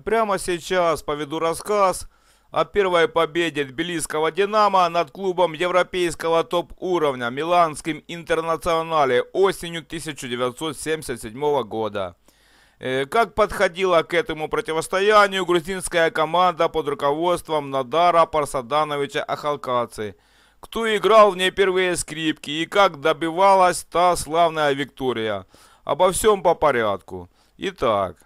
Прямо сейчас поведу рассказ о первой победе тбилисского «Динамо» над клубом европейского топ-уровня «Миланским Интернационале» осенью 1977 года. Э, как подходила к этому противостоянию грузинская команда под руководством Надара Парсадановича Ахалкаци, кто играл в ней первые скрипки и как добивалась та славная Виктория. Обо всем по порядку. Итак,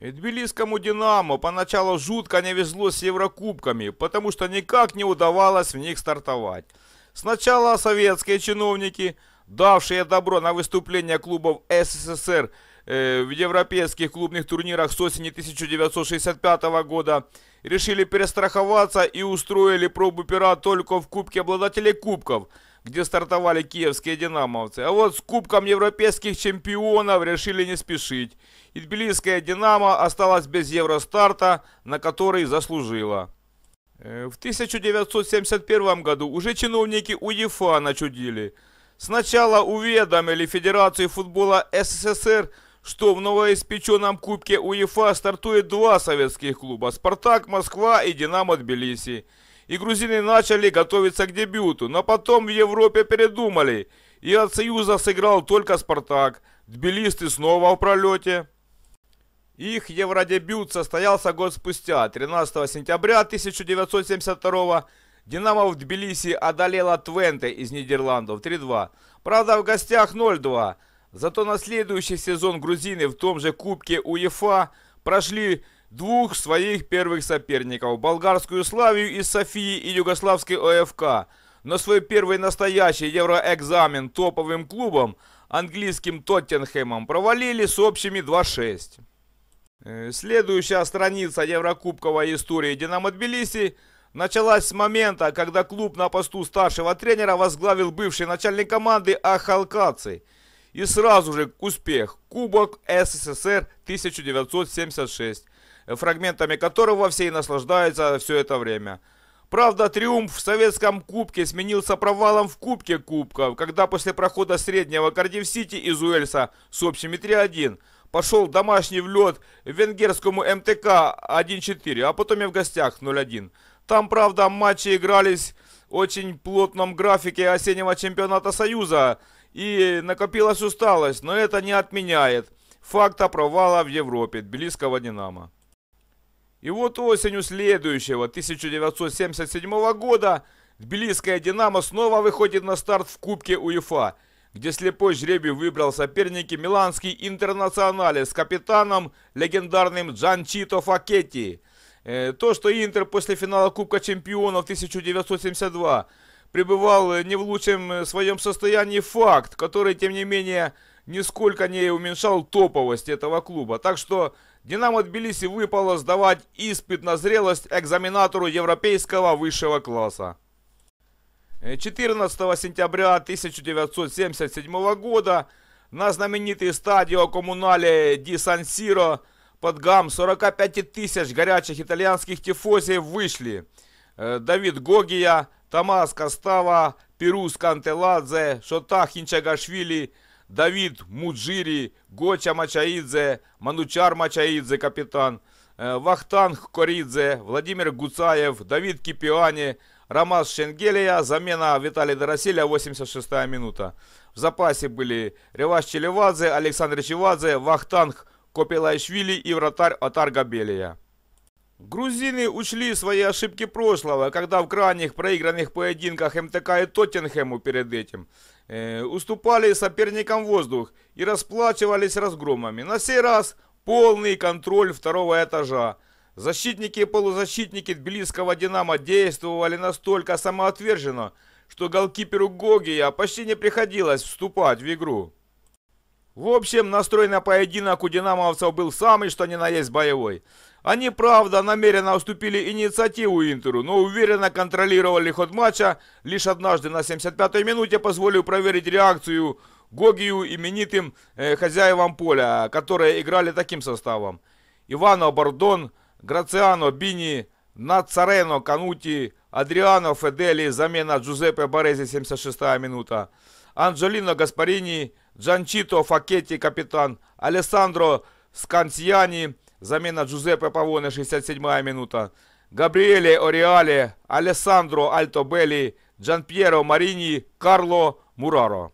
Тбилисскому «Динамо» поначалу жутко не везло с Еврокубками, потому что никак не удавалось в них стартовать. Сначала советские чиновники, давшие добро на выступление клубов СССР э, в европейских клубных турнирах с осени 1965 года, решили перестраховаться и устроили пробу пера только в Кубке обладателей кубков – где стартовали киевские «Динамовцы». А вот с Кубком Европейских чемпионов решили не спешить. И тбилисская «Динамо» осталась без Евростарта, на который заслужила. Э, в 1971 году уже чиновники УЕФА начудили. Сначала уведомили Федерацию футбола СССР, что в новоиспеченном Кубке УЕФА стартует два советских клуба – «Спартак Москва» и «Динамо Тбилиси» и грузины начали готовиться к дебюту, но потом в Европе передумали, и от Союза сыграл только «Спартак», тбилисты снова в пролете. Их евродебют состоялся год спустя, 13 сентября 1972 «Динамо» в Тбилиси одолела Твенте из Нидерландов 3-2. Правда, в гостях 0-2. Зато на следующий сезон грузины в том же Кубке УЕФА прошли двух своих первых соперников – болгарскую Славию из Софии и югославский ОФК. Но свой первый настоящий евроэкзамен топовым клубом, английским Тоттенхэмом, провалили с общими 2-6. Э, следующая страница еврокубковой истории «Динамо Тбилиси» началась с момента, когда клуб на посту старшего тренера возглавил бывший начальник команды Ахалкаци. И сразу же к успех – Кубок СССР 1976 фрагментами которого все и наслаждаются все это время. Правда, триумф в советском кубке сменился провалом в кубке кубков, когда после прохода среднего Кардив-Сити из Уэльса с общими 3-1 пошел домашний влет венгерскому МТК 1-4, а потом и в гостях 0-1. Там, правда, матчи игрались в очень плотном графике осеннего чемпионата Союза и накопилась усталость, но это не отменяет факта провала в Европе тбилисского «Динамо». И вот осенью следующего, 1977 года, тбилисская «Динамо» снова выходит на старт в Кубке УЕФА, где слепой жребий выбрал соперники миланский «Интернационале» с капитаном, легендарным Джанчито Факетти. Э, то, что Интер после финала Кубка Чемпионов 1972 пребывал э, не в лучшем э, своем состоянии факт, который, тем не менее, нисколько не уменьшал топовость этого клуба. Так что «Динамо Тбилиси» выпало сдавать испыт на зрелость экзаменатору европейского высшего класса. 14 э, сентября 1977 года на знаменитый стадио Коммунале Ди Сан Сиро под гам 45 тысяч горячих итальянских тифози вышли э, Давид Гогия, Томас Костава, Перус Кантеладзе, Шотах Хинчагашвили – Давид Муджирі, Гоча Мачаїдзе, Манучар Мачаїдзе, капітан, э, Вахтанг Корідзе, Владимир Гуцаєв, Давид Кіпіані, Ромас Шенгелия, замена Виталия Доросиля, 86-я минута. В запасе были Реваш Челевадзе, Александр Чевадзе, Вахтанг Копилайшвили и вратарь Атар Габелия. Грузины учли свои ошибки прошлого, когда в крайних проигранных поединках МТК и Тоттенхэму перед этим э, уступали соперникам воздух и расплачивались разгромами. На сей раз полный контроль второго этажа. Защитники и полузащитники тбилисского «Динамо» действовали настолько самоотверженно, что голкиперу Гогия почти не приходилось вступать в игру. В общем, настрой на поединок у «Динамовцев» был самый что ни на есть боевой. Они, правда, намеренно уступили инициативу Интеру, но уверенно контролировали ход матча. Лишь однажды на 75-й минуте позволил проверить реакцию Гогию именитым э, хозяевам поля, которые играли таким составом. Ивано Бордон, Грациано Бини, Нацарено Канути, Адриано Федели, замена Джузеппе Борези, 76-я минута. Анджелино Гаспарини, Джанчито Факетти, капитан, Алессандро Скансьяни, Замена Джузеппе Павоне, 67-я минута. Габриэле Ориале, Алессандро Джан Пьеро Марини, Карло Мураро.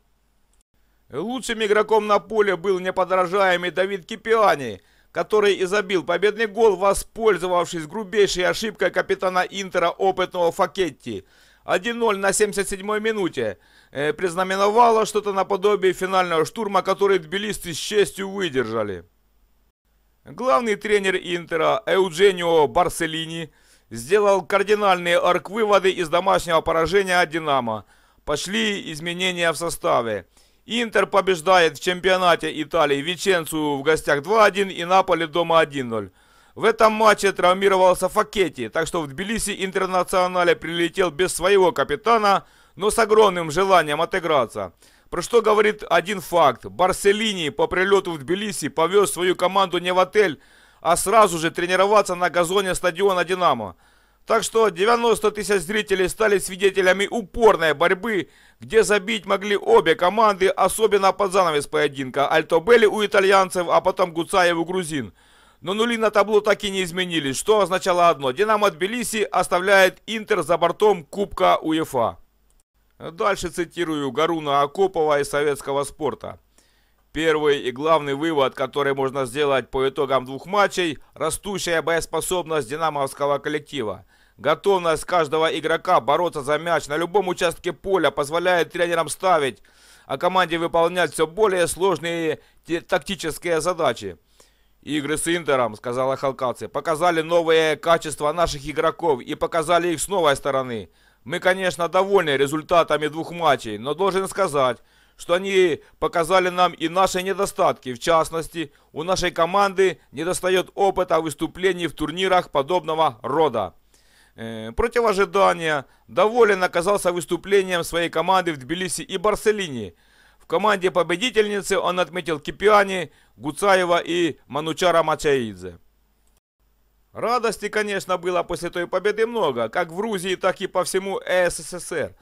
Лучшим игроком на поле был неподражаемый Давид Кипиани, который изобил победный гол, воспользовавшись грубейшей ошибкой капитана Интера опытного Факетти. 1-0 на 77-й минуте э, признаменовало что-то наподобие финального штурма, который тбилисцы с честью выдержали. Главный тренер Интера Эудженио Барселини сделал кардинальные арк-выводы из домашнего поражения от «Динамо». Пошли изменения в составе. Интер побеждает в чемпионате Италии Веченцию в гостях 2-1 и Наполе дома 1-0. В этом матче травмировался Факетти, так что в Тбилиси Интернационале прилетел без своего капитана – но с огромным желанием отыграться. Про что говорит один факт. Барселини по прилету в Тбилиси повез свою команду не в отель, а сразу же тренироваться на газоне стадиона «Динамо». Так что 90 тысяч зрителей стали свидетелями упорной борьбы, где забить могли обе команды, особенно под занавес поединка. Альтобели у итальянцев, а потом Гуцаев у грузин. Но нули на табло так и не изменились, что означало одно. «Динамо Тбилиси» оставляет «Интер» за бортом Кубка УЕФА. Дальше цитирую Гаруна Акопова из советского спорта. Первый и главный вывод, который можно сделать по итогам двух матчей – растущая боеспособность динамовского коллектива. Готовность каждого игрока бороться за мяч на любом участке поля позволяет тренерам ставить, а команде выполнять все более сложные тактические задачи. Игры с Интером, сказала Халкаци, показали новые качества наших игроков и показали их с новой стороны – мы, конечно, довольны результатами двух матчей, но должен сказать, что они показали нам и наши недостатки. В частности, у нашей команды недостает опыта выступлений в турнирах подобного рода. Э, против ожидания, доволен оказался выступлением своей команды в Тбилиси и Барселине. В команде победительницы он отметил Кипиани, Гуцаева и Манучара Мачаидзе. Радости, конечно, было после той победы много, как в Грузии, так и по всему СССР.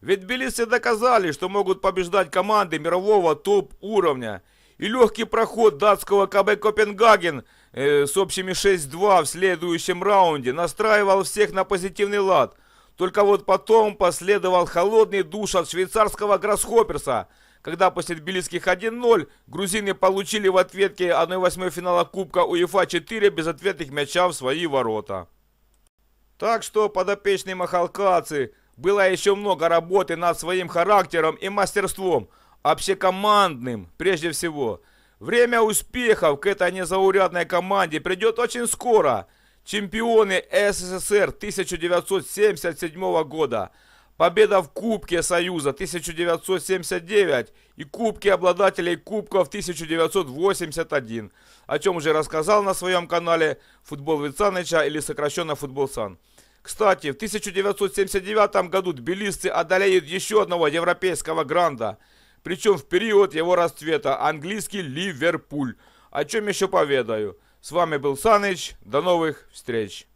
Ведь белисты доказали, что могут побеждать команды мирового топ-уровня. И легкий проход датского КБ Копенгаген э, с общими 6-2 в следующем раунде настраивал всех на позитивный лад. Только вот потом последовал холодный душ от швейцарского Гроссхопперса – когда после тбилисских 1-0 грузины получили в ответке 1-8 финала Кубка УЕФА 4 безответных мяча в свои ворота. Так что подопечные Махалкацы было еще много работы над своим характером и мастерством, общекомандным прежде всего. Время успехов к этой незаурядной команде придет очень скоро. Чемпионы СССР 1977 года – победа в Кубке Союза 1979 и Кубке обладателей Кубков 1981, о чем уже рассказал на своем канале «Футбол Вицаныча» или сокращенно «Футбол Сан». Кстати, в 1979 году тбилисцы одолеют еще одного европейского гранда, причем в период его расцвета английский Ливерпуль, о чем еще поведаю. С вами был Саныч, до новых встреч!